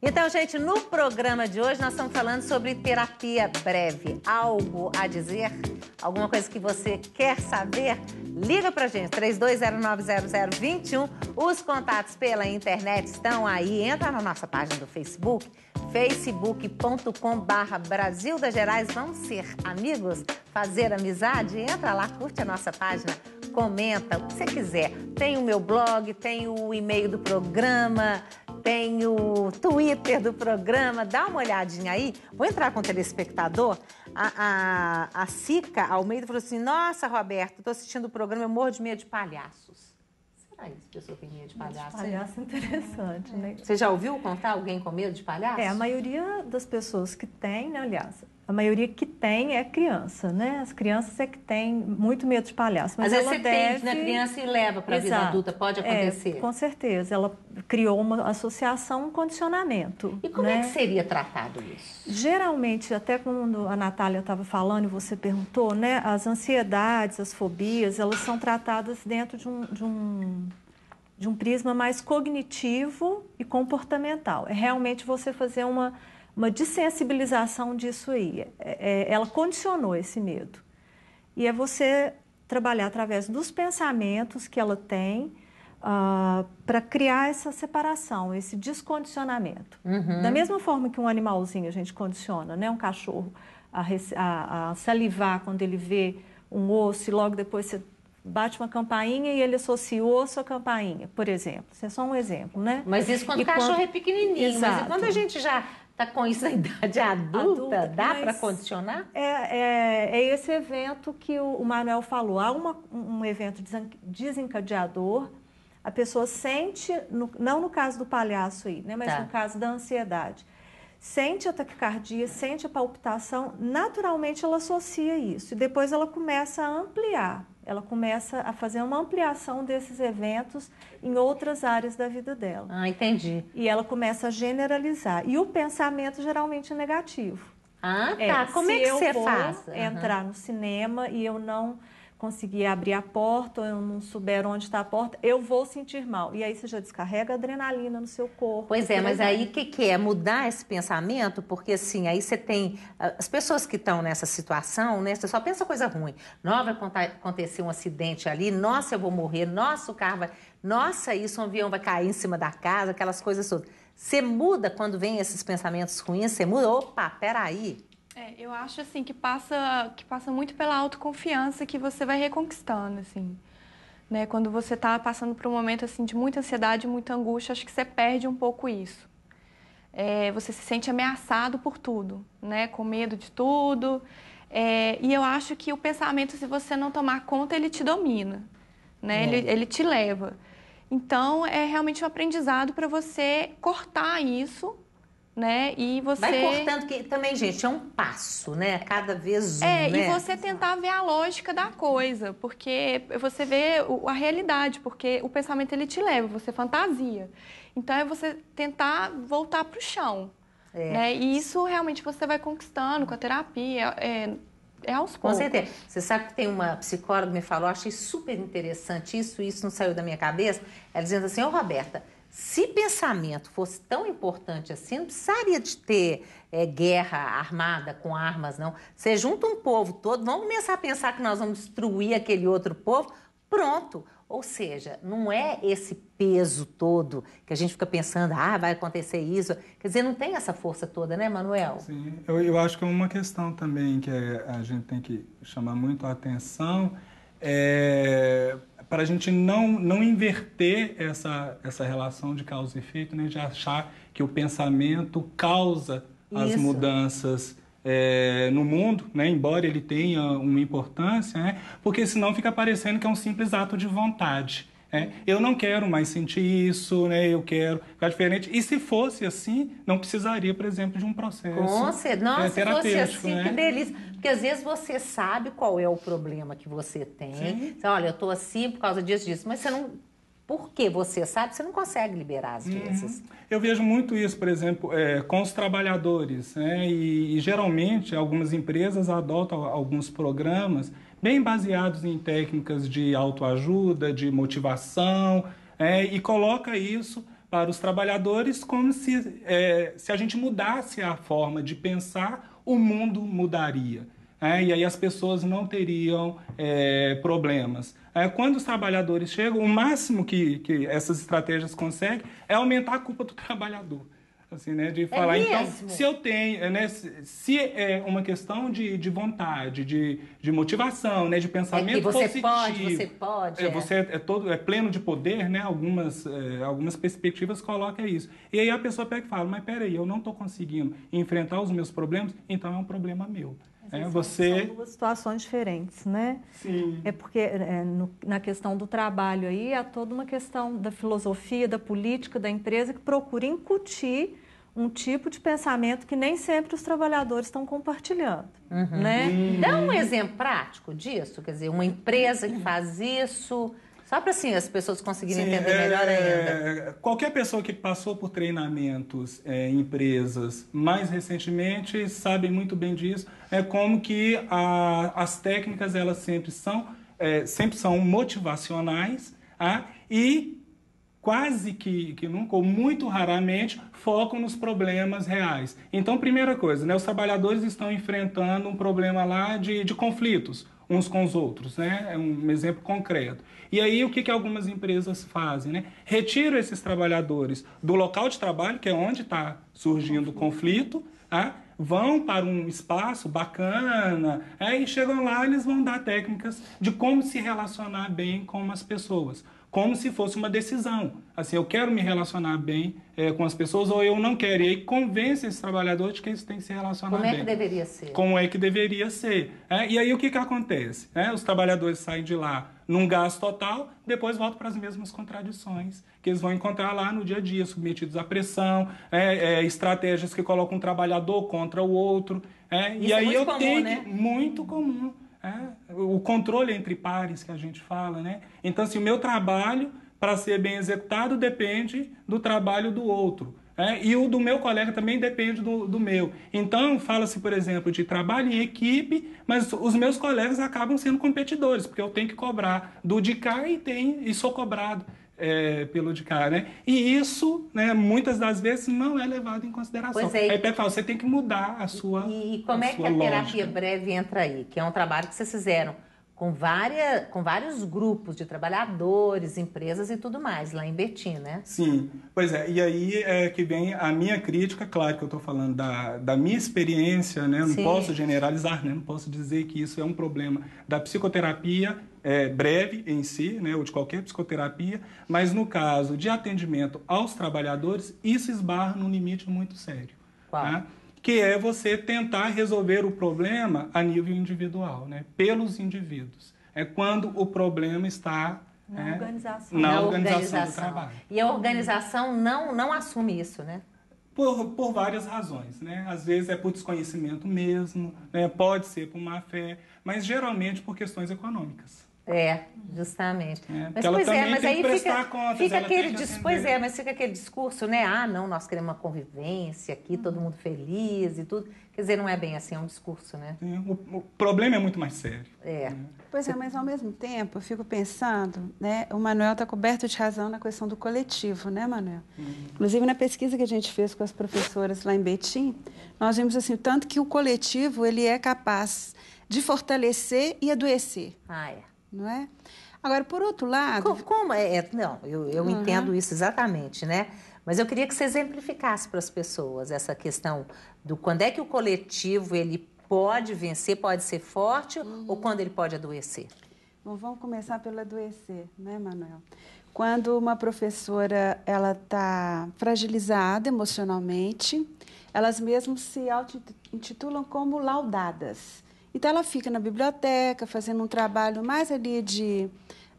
Então, gente, no programa de hoje nós estamos falando sobre terapia breve. Algo a dizer? Alguma coisa que você quer saber? Liga pra gente, 32090021. Os contatos pela internet estão aí. Entra na nossa página do Facebook, facebook.com barra Brasil das Gerais. Vamos ser amigos? Fazer amizade? Entra lá, curte a nossa página comenta o que você quiser. Tem o meu blog, tem o e-mail do programa, tem o Twitter do programa, dá uma olhadinha aí. Vou entrar com o telespectador. A, a, a Sica Almeida falou assim: Nossa, Roberto, estou assistindo o programa, eu morro de medo de palhaços. Será isso, pessoa tem medo de palhaço? De palhaço é interessante, né? Você já ouviu contar alguém com medo de palhaço? É, a maioria das pessoas que tem, né, aliás, a maioria que tem é criança, né? As crianças é que têm muito medo de palhaço. Mas ela vezes você né, deve... na criança e leva para a vida adulta, pode é, acontecer. É, com certeza, ela criou uma associação, um condicionamento. E como é né? é que seria tratado isso? Geralmente, até quando a Natália estava falando e você perguntou, né? As ansiedades, as fobias, elas são tratadas dentro de um, de um de um prisma mais cognitivo e comportamental. É realmente você fazer uma uma dessensibilização disso aí. É, é, ela condicionou esse medo. E é você trabalhar através dos pensamentos que ela tem uh, ah, para criar essa separação, esse descondicionamento. Uhum. Da mesma forma que um animalzinho a gente condiciona, né? um cachorro a, a, a salivar quando ele vê um osso e logo depois você bate uma campainha e ele associa o osso à campainha, por exemplo. Isso é só um exemplo, né? Mas isso quando e o cachorro quando... é pequenininho. Exato. Mas quando a gente já Tá com isso na idade adulta, adulta dá para condicionar? É, é, é, esse evento que o, o Manuel falou. Há uma, um evento desencadeador, a pessoa sente, no, não no caso do palhaço aí, né, mas tá. no caso da ansiedade, sente a taquicardia, sente a palpitação, naturalmente ela associa isso. E depois ela começa a ampliar ela começa a fazer uma ampliação desses eventos em outras áreas da vida dela. Ah, entendi. E ela começa a generalizar. E o pensamento geralmente é negativo. Ah, é, tá. É, Como é que você faz? Entrar uhum. no cinema e eu não conseguir abrir a porta, ou eu não souber onde está a porta, eu vou sentir mal. E aí você já descarrega adrenalina no seu corpo. Pois é, mas aí o que, que é? Mudar esse pensamento, porque assim, aí você tem. Ah, as pessoas que estão nessa situação, né? Você só pensa coisa ruim. nova vai acontecer um acidente ali, nossa, eu vou morrer, nossa, o carro vai. Nossa, isso, um avião vai cair em cima da casa, aquelas coisas todas. Você muda quando vem esses pensamentos ruins, você muda, opa, peraí, é, eu acho assim que passa que passa muito pela autoconfiança que você vai reconquistando assim. Né? Quando você está passando por um momento assim de muita ansiedade, muita angústia, acho que você perde um pouco isso. É, você se sente ameaçado por tudo, né? Com medo de tudo. É, e eu acho que o pensamento, se você não tomar conta, ele te domina, né? Ele, ele te leva. Então, é realmente um aprendizado para você cortar isso né? E você. Vai cortando, que também, gente, é um passo, né? Cada vez um. É, né? e você tentar ver a lógica da coisa, porque você vê a realidade, porque o pensamento ele te leva, você fantasia. Então é você tentar voltar para o chão. É. Né? E isso realmente você vai conquistando com a terapia. É, é aos poucos. Com certeza. Você sabe que tem uma psicóloga que me falou, achei super interessante isso, isso não saiu da minha cabeça. Ela dizendo assim, ô oh, Roberta, se pensamento fosse tão importante assim, não precisaria de ter é, guerra armada com armas, não. Você junta um povo todo, vamos começar a pensar que nós vamos destruir aquele outro povo, pronto. Ou seja, não é esse peso todo que a gente fica pensando, ah, vai acontecer isso. Quer dizer, não tem essa força toda, né, Manuel? Sim, eu, eu acho que é uma questão também que é, a gente tem que chamar muito a atenção é, para a gente não, não inverter essa, essa relação de causa e efeito, né, de achar que o pensamento causa as Isso. mudanças é, no mundo, né, embora ele tenha uma importância, né, porque senão fica parecendo que é um simples ato de vontade. É, eu não quero mais sentir isso, né? Eu quero ficar diferente. E se fosse assim, não precisaria, por exemplo, de um processo. Com é, certeza. Nossa, é, se fosse assim, né? que delícia. Porque às vezes você sabe qual é o problema que você tem. Então, olha, eu estou assim por causa disso, disso, mas você não. Porque você sabe, você não consegue liberar às uhum. vezes. Uhum. Eu vejo muito isso, por exemplo, é, com os trabalhadores. Né? E, e geralmente algumas empresas adotam alguns programas bem baseados em técnicas de autoajuda, de motivação, é, e coloca isso para os trabalhadores como se, é, se a gente mudasse a forma de pensar o mundo mudaria. É, e aí as pessoas não teriam é, problemas. É, quando os trabalhadores chegam, o máximo que, que essas estratégias conseguem é aumentar a culpa do trabalhador assim, né? De é falar, é então, se eu tenho, é, né? Se é uma questão de, de vontade, de, de motivação, né? De é pensamento é você positivo. Pode, você pode, é, Você é todo, é pleno de poder, né? Algumas, é, algumas perspectivas colocam isso. E aí a pessoa pega e fala, mas peraí, eu não estou conseguindo enfrentar os meus problemas, então é um problema meu. É, você... São duas situações diferentes, né? Sim. É porque é, é, no, na questão do trabalho aí há toda uma questão da filosofia, da política, da empresa que procura incutir um tipo de pensamento que nem sempre os trabalhadores estão compartilhando, uhum. né? Dá um exemplo prático disso, quer dizer, uma empresa que faz isso, só para assim as pessoas conseguirem Sim, entender melhor é, ainda. Qualquer pessoa que passou por treinamentos é, em empresas mais recentemente sabe muito bem disso. É como que a, as técnicas elas sempre são, é, sempre são motivacionais ah, e quase que, que nunca, ou muito raramente, focam nos problemas reais. Então, primeira coisa, né, os trabalhadores estão enfrentando um problema lá de, de conflitos uns com os outros, né? É um exemplo concreto. E aí o que, que algumas empresas fazem, né? Retiram esses trabalhadores do local de trabalho, que é onde está surgindo o conflito, tá? vão para um espaço bacana, aí é, chegam lá eles vão dar técnicas de como se relacionar bem com as pessoas como se fosse uma decisão. Assim, eu quero me relacionar bem é, com as pessoas ou eu não quero. E aí convence esse trabalhador de que eles têm que se relacionar como é bem. Como é que deveria ser? Como é que deveria ser. É, e aí o que, que acontece? É, os trabalhadores saem de lá num gasto total, depois voltam para as mesmas contradições que eles vão encontrar lá no dia a dia, submetidos à pressão, é, é, estratégias que colocam um trabalhador contra o outro. e aí eu comum, tenho né? muito comum. É, o controle entre pares que a gente fala, né? Então, se assim, o meu trabalho, para ser bem executado, depende do trabalho do outro. É, e o do meu colega também depende do, do meu. Então, fala-se, por exemplo, de trabalho em equipe, mas os meus colegas acabam sendo competidores, porque eu tenho que cobrar do de cá e, tem, e sou cobrado é, pelo de cá, né? E isso, né, muitas das vezes, não é levado em consideração. Pois é. Aí, pessoal, você tem que mudar a sua. E, e como a é que a lógica. terapia breve entra aí? Que é um trabalho que vocês fizeram com, várias, com vários grupos de trabalhadores, empresas e tudo mais, lá em Betim, né? Sim, pois é. E aí é que vem a minha crítica, claro que eu estou falando da, da minha experiência, né? Não Sim. posso generalizar, né? Não posso dizer que isso é um problema da psicoterapia é, breve em si, né, ou de qualquer psicoterapia, mas no caso de atendimento aos trabalhadores, isso esbarra num limite muito sério. Né, que é você tentar resolver o problema a nível individual, né, pelos indivíduos. É quando o problema está na né, organização, na, na organização, organização do trabalho. E a organização não, não assume isso, né? Por, por, várias razões, né? Às vezes é por desconhecimento mesmo, né? pode ser por má fé, mas geralmente por questões econômicas. É, justamente. É, mas pois é, mas aí fica, contas, fica aquele discurso, pois é, mas fica aquele discurso, né? Ah, não, nós queremos uma convivência aqui, hum. todo uhum. mundo feliz e tudo. Quer dizer, não é bem assim, é um discurso, né? É, o, o problema é muito mais sério. É. Né? Pois é, mas ao mesmo tempo, eu fico pensando, né? O Manuel está coberto de razão na questão do coletivo, né, Manuel? Hum. Inclusive na pesquisa que a gente fez com as professoras lá em Betim, nós vimos assim, tanto que o coletivo ele é capaz de fortalecer e adoecer. Ah, é não é? Agora, por outro lado. Como? como é, é, não, eu, eu uhum. entendo isso exatamente, né? Mas eu queria que você exemplificasse para as pessoas essa questão do quando é que o coletivo ele pode vencer, pode ser forte uhum. ou quando ele pode adoecer. Bom, vamos começar pelo adoecer, né, Manuel? Quando uma professora ela está fragilizada emocionalmente, elas mesmas se auto-intitulam como laudadas. Então, ela fica na biblioteca fazendo um trabalho mais ali de.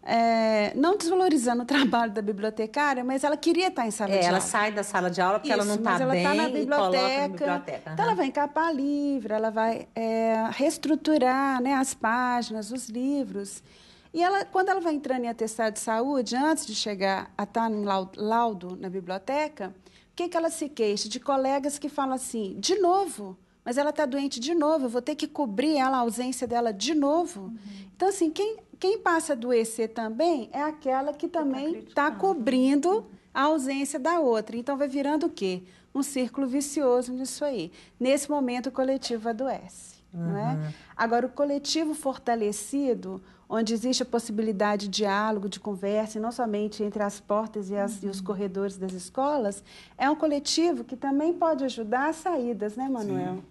É, não desvalorizando o trabalho da bibliotecária, mas ela queria estar em sala é, de ela aula. Ela sai da sala de aula porque Isso, ela não está tá bem está na biblioteca, biblioteca. Então, uhum. ela vai encapar livro, ela vai é, reestruturar né, as páginas, os livros. E ela, quando ela vai entrando em atestado de saúde, antes de chegar a estar tá em laudo na biblioteca, o que, que ela se queixa? De colegas que falam assim, de novo mas ela está doente de novo, eu vou ter que cobrir ela, a ausência dela de novo. Uhum. Então, assim, quem, quem passa a adoecer também é aquela que também está tá cobrindo uhum. a ausência da outra. Então, vai virando o quê? Um círculo vicioso nisso aí. Nesse momento, o coletivo adoece. É? Uhum. É? Agora, o coletivo fortalecido, onde existe a possibilidade de diálogo, de conversa, e não somente entre as portas e, as, uhum. e, os uhum. corredores das escolas, é um coletivo que também pode ajudar as saídas, né, Manuel? Sim.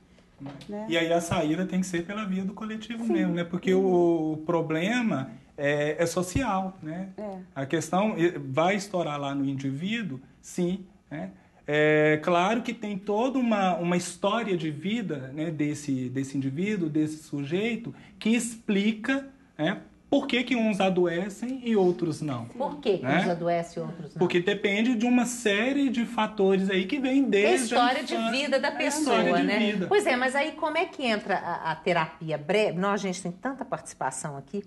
Né? E aí a saída tem que ser pela via do coletivo Sim. mesmo, né? Porque uhum. o problema é, é, social, né? É. A questão vai estourar lá no indivíduo, sim, né? É claro que tem toda uma, uma história de vida né, desse, desse indivíduo, desse sujeito, que explica né, por que, que uns adoecem e outros não? Por que, que né? uns adoecem e outros não? Porque depende de uma série de fatores aí que vem desde a história a história de vida da é, pessoa, né? Vida. Pois é, mas aí como é que entra a, a terapia breve? Nós, a gente tem tanta participação aqui.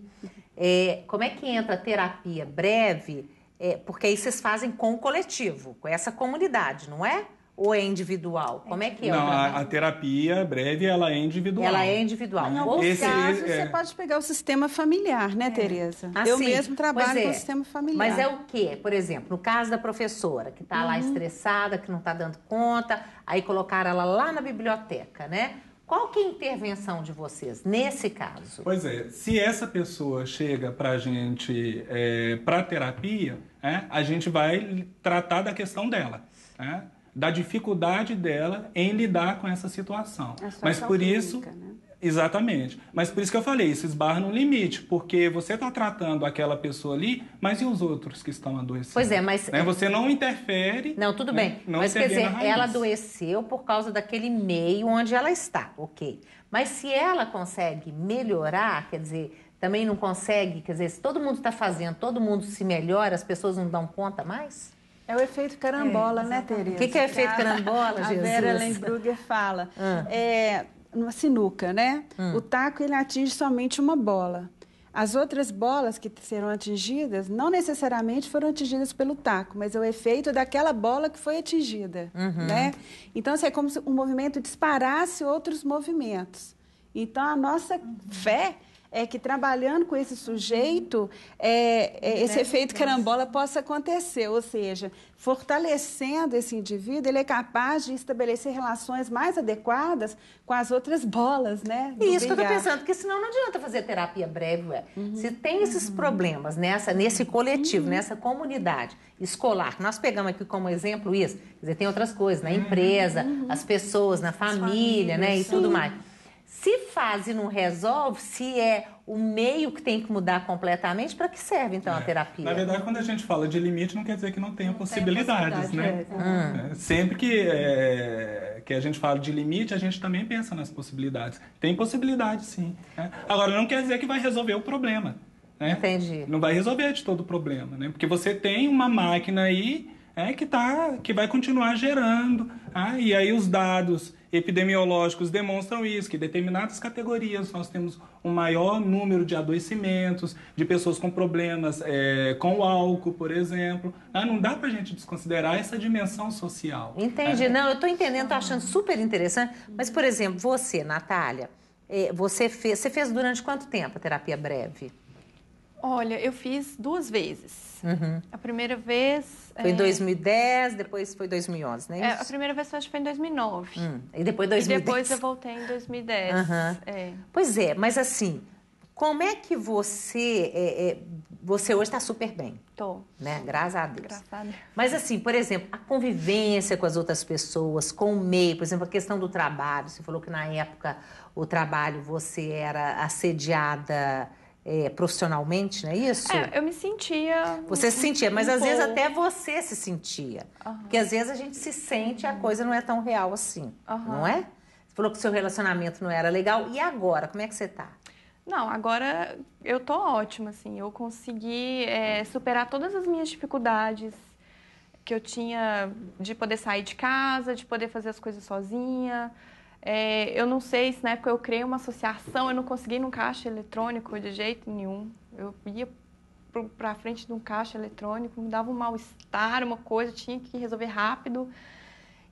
É, como é que entra a terapia breve? É, porque aí vocês fazem com o coletivo, com essa comunidade, não é? ou é individual? Como é que é? Não, a, a, terapia breve ela é individual. Ela é individual. Ou em alguns Esse, casos, é... você é. pode pegar o sistema familiar, né, é. Tereza? Assim, eu mesmo trabalho é. com o sistema familiar. Mas é o quê? Por exemplo, no caso da professora, que está uhum. lá estressada, que não está dando conta, aí colocaram ela lá na biblioteca, né? Qual que é a intervenção de vocês nesse caso? Pois é, se essa pessoa chega para a gente, é, para terapia, é, a gente vai tratar da questão dela. É? da dificuldade dela em lidar com essa situação. É mas por clínica, isso. Né? Exatamente. Mas por isso que eu falei, isso esbarra no limite, porque você está tratando aquela pessoa ali, mas e os outros que estão adoecendo? Pois é, mas. Né? Você não interfere. Não, tudo né? bem. Não mas quer dizer, ela adoeceu por causa daquele meio onde ela está, ok. Mas se ela consegue melhorar, quer dizer, também não consegue, quer dizer, se todo mundo está fazendo, todo mundo se melhora, as pessoas não dão conta mais? É o efeito carambola, é, né, Tereza? O que, que, é efeito carambola, a, Jesus? A Vera Lenzbrugger fala. Ah. É, numa sinuca, né? Hum. O taco ele atinge somente uma bola. As outras bolas que serão atingidas não necessariamente foram atingidas pelo taco, mas é o efeito daquela bola que foi atingida, uhum. né? Então, assim, é como se um movimento disparasse outros movimentos. Então, a nossa uhum. fé é que trabalhando com esse sujeito, é, é, esse efeito carambola possa acontecer, ou seja, fortalecendo esse indivíduo, ele é capaz de estabelecer relações mais adequadas com as outras bolas, né? E isso bilhar. que eu tô pensando, porque senão não adianta fazer terapia breve, ué. Uhum. Se tem esses uhum. problemas nessa, nesse coletivo, uhum. nessa comunidade escolar, nós pegamos aqui como exemplo isso, quer dizer, tem outras coisas, na empresa, uhum. as pessoas, na família, família né, e sim. tudo mais. Se faz e não resolve, se é o meio que tem que mudar completamente, para que serve então é. a terapia? Na verdade, quando a gente fala de limite, não quer dizer que não tenha não possibilidades, tem né? É, hum. É, sempre que, é, que a gente fala de limite, a gente também pensa nas possibilidades. Tem possibilidade, sim. Né? Agora, não quer dizer que vai resolver o problema. Né? Entendi. Não vai resolver de todo o problema, né? Porque você tem uma máquina aí é que tá, que vai continuar gerando. Ah, e aí os dados epidemiológicos demonstram isso, que determinadas categorias nós temos um maior número de adoecimentos, de pessoas com problemas é, com o álcool, por exemplo. Ah, não dá para a gente desconsiderar essa dimensão social. Entendi. É. Não, eu estou entendendo, estou achando super interessante. Mas, por exemplo, você, Natália, é, você fez, você fez durante quanto tempo a terapia breve? Olha, eu fiz duas vezes. Uhum. A primeira vez. Foi em é... 2010, depois foi 2011, né? É, é a primeira vez acho que foi em 2009. Hum. E depois 2010. E depois eu voltei em 2010. Uhum. É. Pois é, mas assim, como é que você. É, é você hoje está super bem. Tô. Né? Graças a Deus. Graças a Deus. Mas assim, por exemplo, a convivência com as outras pessoas, com o meio, por exemplo, a questão do trabalho. Você falou que na época o trabalho você era assediada é, profissionalmente, não é isso? É, eu me sentia. Você se sentia, mas às vezes até você se sentia. Uhum. Porque às vezes a gente se sente e a coisa não é tão real assim, uhum. não é? Você falou que o seu relacionamento não era legal. E agora, como é que você tá? Não, agora eu tô ótima, assim. Eu consegui é, superar todas as minhas dificuldades que eu tinha de poder sair de casa, de poder fazer as coisas sozinha. É, eu não sei se na época eu criei uma associação, eu não consegui num caixa eletrônico de jeito nenhum. Eu ia para frente de um caixa eletrônico, me dava um mal-estar, uma coisa, tinha que resolver rápido.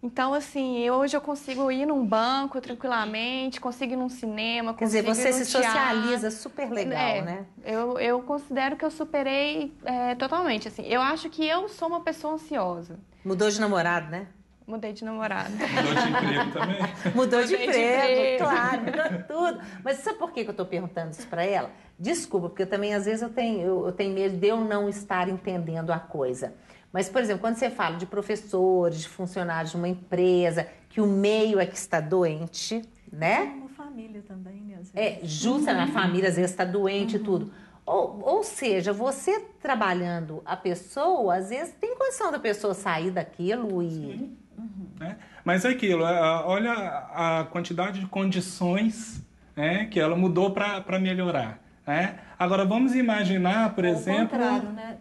Então, assim, hoje eu consigo ir num banco tranquilamente, consigo ir num cinema, Quer dizer, você se teatro. socializa super legal, é, né? Eu, eu considero que eu superei é, totalmente, assim. Eu acho que eu sou uma pessoa ansiosa. Mudou de namorado, né? Mudei de namorado. Mudou de emprego também? Mudou de emprego, de emprego, claro, mudou tudo. Mas sabe por que eu estou perguntando isso para ela? Desculpa, porque eu também às vezes eu tenho, eu, eu tenho medo de eu não estar entendendo a coisa. Mas, por exemplo, quando você fala de professores, de funcionários de uma empresa, que o meio é que está doente, né? Como família também, né? É, justa uhum. na família, às vezes está doente e uhum. tudo. Ou, ou, seja, você trabalhando a pessoa, às vezes tem condição da pessoa sair daquilo e. Sim Uhum. Né? Mas é aquilo, é, olha a quantidade de condições né, que ela mudou para melhorar. Né? Agora, vamos imaginar, por Ao exemplo... Né?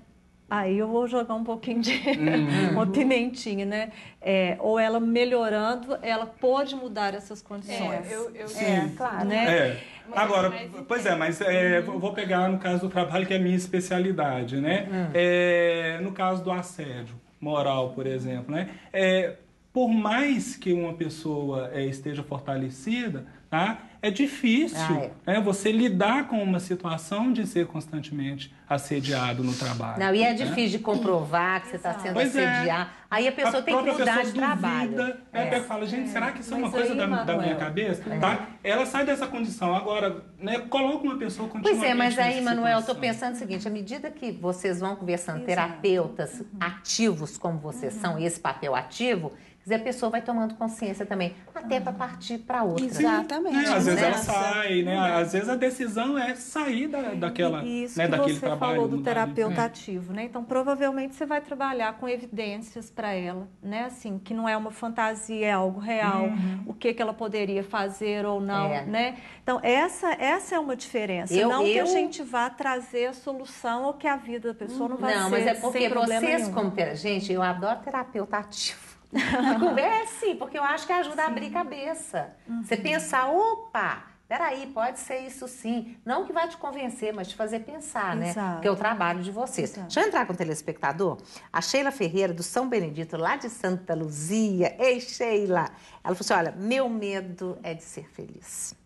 Aí eu vou jogar um pouquinho de uhum. uma pimentinha, né? É, ou ela melhorando, ela pode mudar essas condições. É, eu, eu... Sim. É, claro. Né? É. é Agora, pois é, mas é, uhum. vou pegar no caso do trabalho, que é a minha especialidade, né? Uhum. É, no caso do assédio moral, por exemplo, né? É, por mais que uma pessoa é, esteja fortalecida, tá? É difícil ah, é. Né, você lidar com uma situação de ser constantemente assediado no trabalho. Não, e é né? difícil de comprovar que você está sendo pois assediado. É. Aí a pessoa a tem que mudar de trabalho. Duvida, né? é. Né, fala, gente, será que isso é Mas é uma coisa aí, da, da, minha é. cabeça? É. Tá? Ela sai dessa condição. Agora, né, coloca uma pessoa continuamente Pois é, mas aí, Manuel, eu estou pensando o seguinte, à medida que vocês vão conversando, Exato. terapeutas uhum. ativos como vocês uhum. são, e esse papel ativo, a pessoa vai tomando consciência também, até para partir para outra. Exatamente. Exatamente. É, às vezes ela sai, né? Às vezes a decisão é sair da, daquela, isso né, que daquele você trabalho. falou do terapeuta é. ativo, né? Então, provavelmente você vai trabalhar com evidências para ela, né? Assim, que não é uma fantasia, é algo real. Uhum. O que, que ela poderia fazer ou não, é. né? Então, essa, essa é uma diferença. Eu, não eu... que a gente vá trazer a solução ou que a vida da pessoa não vai não, ser Não, mas é porque vocês, como como... Gente, eu adoro terapeuta ativo. Converse, porque eu acho que ajuda sim. a abrir cabeça. Uhum. Você pensar, opa, peraí, pode ser isso sim. Não que vai te convencer, mas te fazer pensar, né? Exato. né? Que é o trabalho de vocês. Exato. Deixa eu entrar com o telespectador. A Sheila Ferreira, do São Benedito, lá de Santa Luzia. Ei, Sheila! Ela falou assim: olha, meu medo é de ser feliz.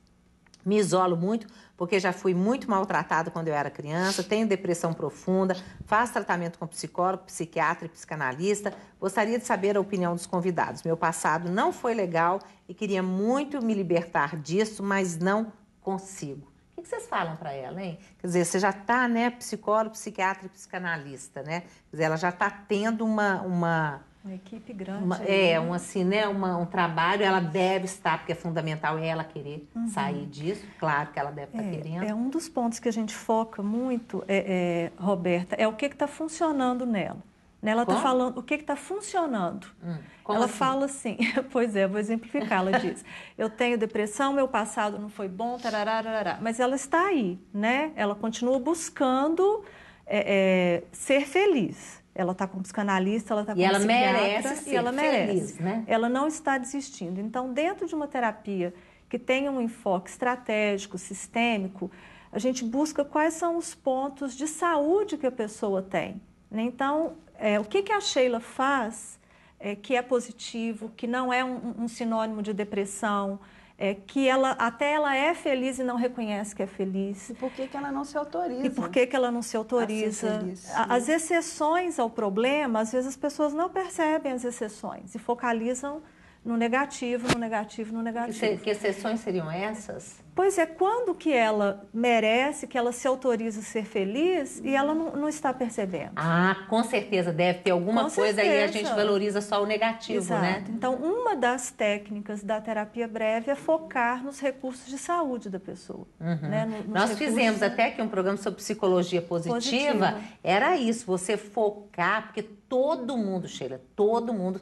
Me isolo muito, porque já fui muito maltratada quando eu era criança, tenho depressão profunda, faço tratamento com psicólogo, psiquiatra e psicanalista. Gostaria de saber a opinião dos convidados. Meu passado não foi legal e queria muito me libertar disso, mas não consigo. O que vocês falam para ela, hein? Quer dizer, você já está, né, psicólogo, psiquiatra e psicanalista, né? Quer dizer, ela já está tendo uma, uma uma equipe grande. Uma, é, um assim, né? Uma, um trabalho, ela deve estar, porque é fundamental ela querer uhum. sair disso, claro que ela deve estar é, querendo. É um dos pontos que a gente foca muito, é, é Roberta, é o que está funcionando nela. Né, ela está falando o que está funcionando. Hum, ela assim? fala assim, pois é, vou exemplificar, ela diz, eu tenho depressão, meu passado não foi bom, tarararará. mas ela está aí, né? Ela continua buscando é, é ser feliz. Ela está com um psicanalista, ela está com e um ela merece ser e ela merece. Feliz, né? Ela não está desistindo. Então, dentro de uma terapia que tenha um enfoque estratégico, sistêmico, a gente busca quais são os pontos de saúde que a pessoa tem. Né? Então, é, o que, que a Sheila faz é, que é positivo, que não é um, um sinônimo de depressão, é que ela até ela é feliz e não reconhece que é feliz. E por que, que ela não se autoriza? E por que, que ela não se autoriza? Feliz, as exceções ao problema, às vezes as pessoas não percebem as exceções e focalizam no negativo, no negativo, no negativo. Que, exceções seriam essas? Pois é, quando que ela merece, que ela se autoriza a ser feliz e ela não, não está percebendo. Ah, com certeza, deve ter alguma com coisa certeza. aí a gente valoriza só o negativo, né? Exato. né? Então, uma das técnicas da terapia breve é focar nos recursos de saúde da pessoa. Uhum. Né? Nós fizemos até que um programa sobre psicologia positiva, positiva, era isso, você focar, porque todo mundo, Sheila, todo mundo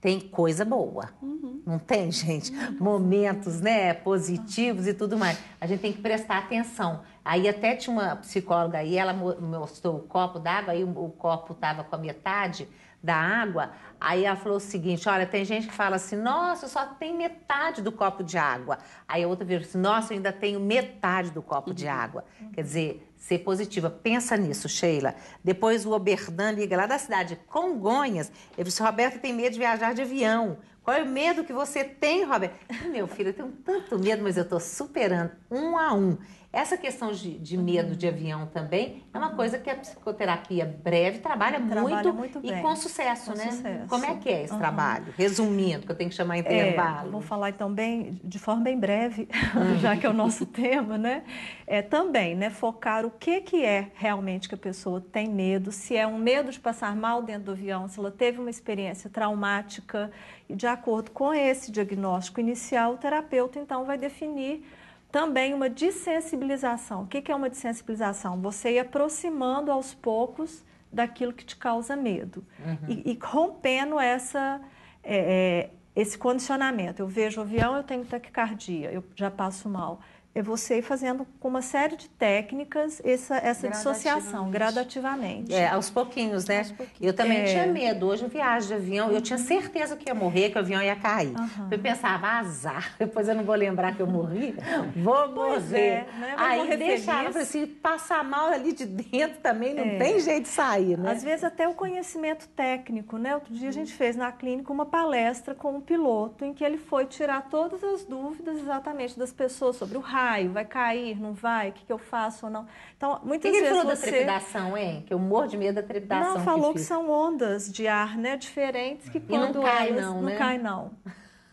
tem coisa boa. Uhum. Não tem, gente? Uhum. Momentos né, positivos uhum. e tudo mais. A gente tem que prestar atenção. Aí até tinha uma psicóloga aí, ela mostrou o copo d'água, aí o copo estava com a metade da água. Aí ela falou o seguinte: olha, tem gente que fala assim, nossa, só tem metade do copo de água. Aí a outra virou assim, nossa, eu ainda tenho metade do copo de uhum. água. Quer dizer, ser positiva. Pensa nisso, Sheila. Depois o Oberdan liga lá da cidade de Congonhas. Ele disse, assim, Roberto tem medo de viajar de avião. Qual é o medo que você tem, Roberto? Meu filho, eu tenho tanto medo, mas eu estou superando um a um. Essa questão de, de, medo de avião também é uma coisa que a psicoterapia breve trabalha, trabalha muito, muito e com sucesso, com né? Sucesso. Como é que é esse uhum. trabalho? Resumindo, que eu tenho que chamar é, intervalo. É, vou falar então bem, de forma bem breve, hum. já que é o nosso tema, né? É também, né? Focar o que, que é realmente que a pessoa tem medo, se é um medo de passar mal dentro do avião, se ela teve uma experiência traumática. E de acordo com esse diagnóstico inicial, o terapeuta então vai definir também uma dessensibilização. O que, que é uma dessensibilização? Você ir aproximando aos poucos daquilo que te causa medo uhum. e, e, rompendo essa. É, é esse condicionamento. Eu vejo o avião, eu tenho taquicardia, eu já passo mal é você fazendo com uma série de técnicas essa, essa dissociação, gradativamente. É, aos pouquinhos, né? Aos pouquinhos. Eu também é. tinha medo. Hoje eu viajo de avião, uhum. eu tinha certeza que ia morrer, que o avião ia cair. Uhum. Eu pensava, azar, depois eu não vou lembrar que eu morri, vou é, morrer. É, né? Aí deixava, se assim, passar mal ali de dentro também, não é. tem jeito de sair, né? Às vezes até o conhecimento técnico, né? Outro dia a gente fez na clínica uma palestra com um piloto em que ele foi tirar todas as dúvidas exatamente das pessoas sobre o rádio, caio, vai cair, não vai, o que, que eu faço ou não. Então, muitas que vezes. Ele falou você... da trepidação, hein? Que eu morro de medo da trepidação. Não, falou que, que são ondas de ar, né? Diferentes que quando. E não cai, elas, não, não, né? Não cai, não.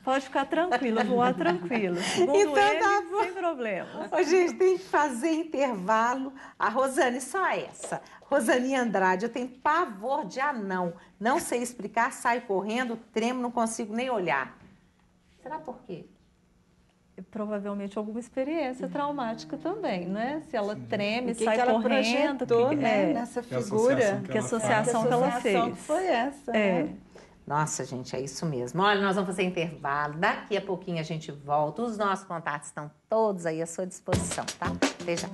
Pode ficar tranquilo, voar tranquilo. então tá ele, tá bom. sem problema. A gente, tem que fazer intervalo. A Rosane, só essa. Rosane Andrade, eu tenho pavor de anão. Não sei explicar, saio correndo, tremo, não consigo nem olhar. Será por quê? provavelmente alguma experiência traumática também, né? Se ela Sim. treme, que sai que ela correndo, que, né, é, nessa figura, que associação que, associação que ela, associação ela fez. Que foi essa, é. né? Nossa, gente, é isso mesmo. Olha, nós vamos fazer intervalo. Daqui a pouquinho a gente volta. Os nossos contatos estão todos aí à sua disposição, tá? Beijão.